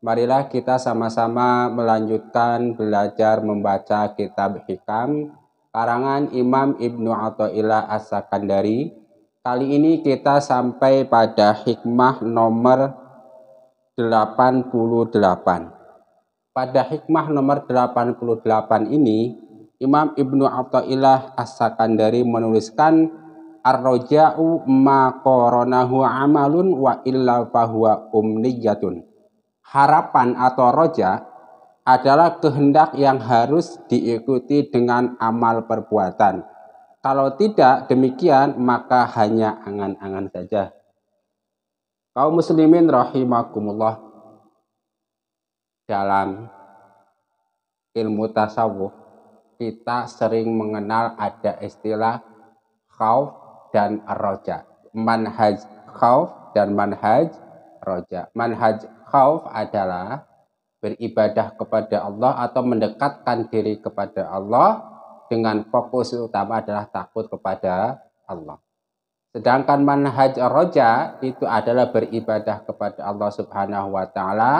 marilah kita sama-sama melanjutkan belajar membaca kitab hikam karangan Imam Ibnu Athaillah As-Sakandari. Kali ini kita sampai pada hikmah nomor 88. Pada hikmah nomor 88 ini, Imam Ibnu Athaillah As-Sakandari menuliskan Ar-roja'u ma amalun wa illa fahuwa umniyatun harapan atau roja adalah kehendak yang harus diikuti dengan amal perbuatan. Kalau tidak demikian, maka hanya angan-angan saja. Kaum muslimin rahimakumullah dalam ilmu tasawuf kita sering mengenal ada istilah khauf dan roja. Manhaj khauf dan manhaj roja. Manhaj khauf adalah beribadah kepada Allah atau mendekatkan diri kepada Allah dengan fokus utama adalah takut kepada Allah. Sedangkan manhaj roja itu adalah beribadah kepada Allah Subhanahu wa taala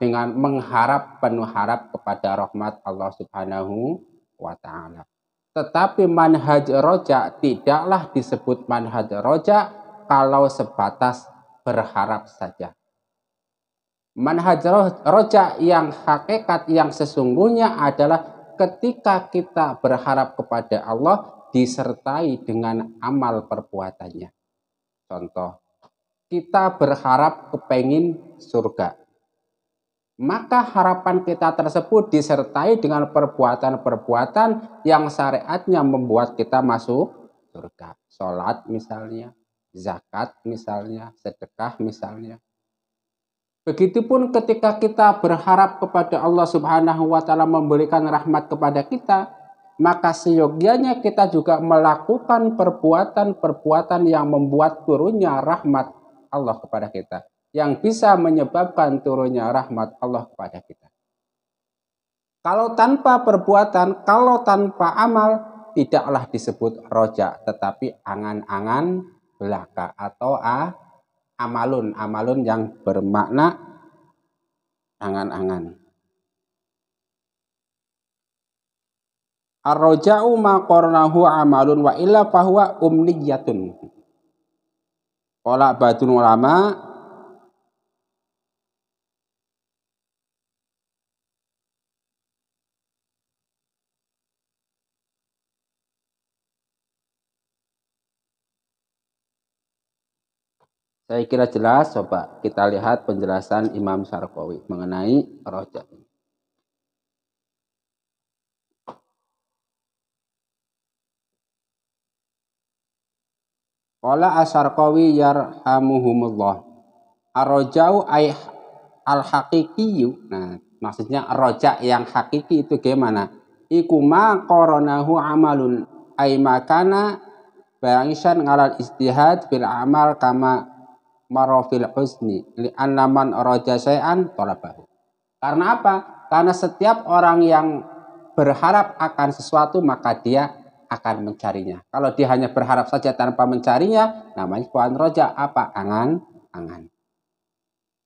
dengan mengharap penuh harap kepada rahmat Allah Subhanahu wa taala. Tetapi manhaj roja tidaklah disebut manhaj roja kalau sebatas berharap saja. Manhaj roja yang hakikat yang sesungguhnya adalah ketika kita berharap kepada Allah disertai dengan amal perbuatannya. Contoh, kita berharap kepengin surga. Maka harapan kita tersebut disertai dengan perbuatan-perbuatan yang syariatnya membuat kita masuk surga. Sholat misalnya, zakat misalnya, sedekah misalnya. Begitupun ketika kita berharap kepada Allah Subhanahu wa taala memberikan rahmat kepada kita, maka seyogianya kita juga melakukan perbuatan-perbuatan yang membuat turunnya rahmat Allah kepada kita, yang bisa menyebabkan turunnya rahmat Allah kepada kita. Kalau tanpa perbuatan, kalau tanpa amal, tidaklah disebut rojak, tetapi angan-angan belaka atau ah, amalun, amalun yang bermakna angan-angan. Ar-raja'u ma qarnahu amalun wa illa fahuwa umniyatun. Pola batun ulama Saya kira jelas, coba kita lihat penjelasan Imam Sarkowi mengenai rojak. Qala asarqawi yarhamuhumullah. arojau ay al haqiqiyu. Nah, maksudnya roja yang hakiki itu gimana? Iku ma koronahu amalun ay makana bangisan ngalal istihad bil amal kama marofil husni li man raja syai'an Karena apa? Karena setiap orang yang berharap akan sesuatu maka dia akan mencarinya. Kalau dia hanya berharap saja tanpa mencarinya, namanya kuan roja apa? Angan, angan.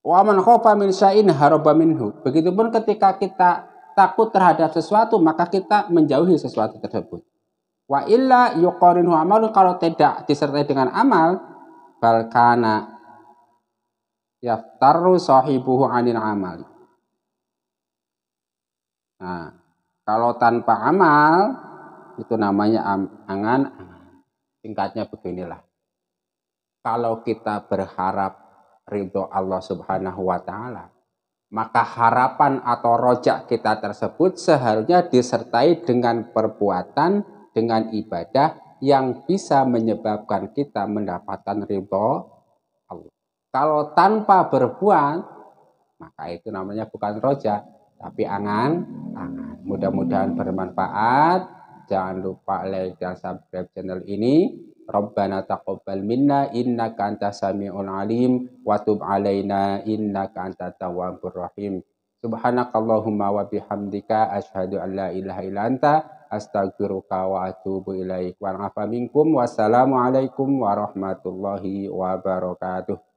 Wa khofa min syai'in haroba minhu. Begitupun ketika kita takut terhadap sesuatu maka kita menjauhi sesuatu tersebut. Wa illa yuqarinu amal kalau tidak disertai dengan amal, balkana yaftaru sahibuhu anil amali. Nah, kalau tanpa amal itu namanya angan tingkatnya beginilah. Kalau kita berharap ridho Allah Subhanahu wa taala, maka harapan atau rojak kita tersebut seharusnya disertai dengan perbuatan dengan ibadah yang bisa menyebabkan kita mendapatkan ridho kalau tanpa berbuat, maka itu namanya bukan roja, tapi angan-angan. Mudah-mudahan bermanfaat. Jangan lupa like dan subscribe channel ini. Rabbana taqabbal minna innaka antas samiul alim wa tub alaina innaka antat tawwabur rahim. Subhanakallahumma wa bihamdika asyhadu an la ilaha illa anta astaghfiruka wa atubu ilaik. Wa minkum alaikum warahmatullahi wabarakatuh.